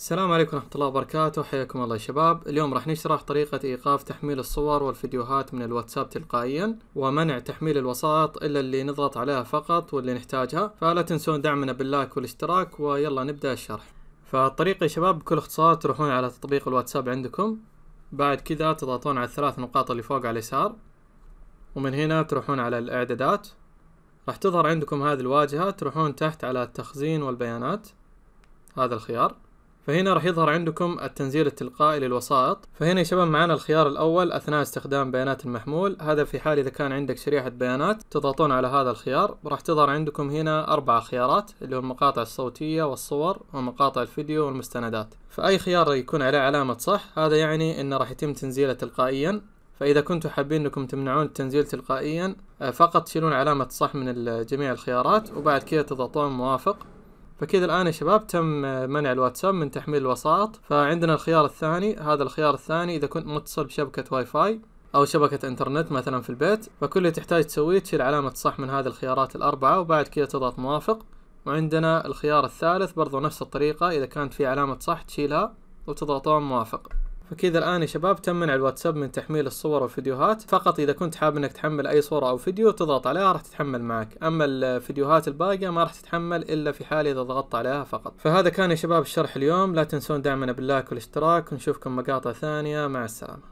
السلام عليكم ورحمة الله وبركاته حياكم الله يا شباب اليوم راح نشرح طريقة إيقاف تحميل الصور والفيديوهات من الواتساب تلقائيا ومنع تحميل الوسائط إلا اللي نضغط عليها فقط واللي نحتاجها فلا تنسون دعمنا باللايك والاشتراك ويلا نبدأ الشرح فالطريقة يا شباب بكل اختصار تروحون على تطبيق الواتساب عندكم بعد كذا تضغطون على الثلاث نقاط اللي فوق على اليسار ومن هنا تروحون على الإعدادات راح تظهر عندكم هذه الواجهة تروحون تحت على التخزين والبيانات هذا الخيار فهنا راح يظهر عندكم التنزيل التلقائي للوسائط فهنا يا شباب معنا الخيار الاول اثناء استخدام بيانات المحمول هذا في حال اذا كان عندك شريحه بيانات تضغطون على هذا الخيار راح تظهر عندكم هنا اربع خيارات اللي هو المقاطع الصوتيه والصور ومقاطع الفيديو والمستندات فاي خيار يكون عليه علامه صح هذا يعني انه راح يتم تنزيله تلقائيا فإذا كنتوا حابين أنكم تمنعون التنزيل تلقائيا آه، فقط تشيلون علامة صح من جميع الخيارات وبعد كذا تضغطون موافق فكذا الان يا شباب تم منع الواتساب من تحميل الوسائط فعندنا الخيار الثاني هذا الخيار الثاني اذا كنت متصل بشبكه واي فاي او شبكة انترنت مثلا في البيت فكل اللي تحتاج تسويه تشيل علامة صح من هذه الخيارات الاربعة وبعد كذا تضغط موافق وعندنا الخيار الثالث برضو نفس الطريقة اذا كانت في علامة صح تشيلها وتضغطون موافق فكذا الان يا شباب تم منع الواتساب من تحميل الصور والفيديوهات فقط اذا كنت حاب انك تحمل اي صوره او فيديو تضغط عليها راح تتحمل معك اما الفيديوهات الباقيه ما راح تتحمل الا في حال اذا ضغطت عليها فقط فهذا كان يا شباب الشرح اليوم لا تنسون دعمنا باللايك والاشتراك ونشوفكم مقاطع ثانيه مع السلامه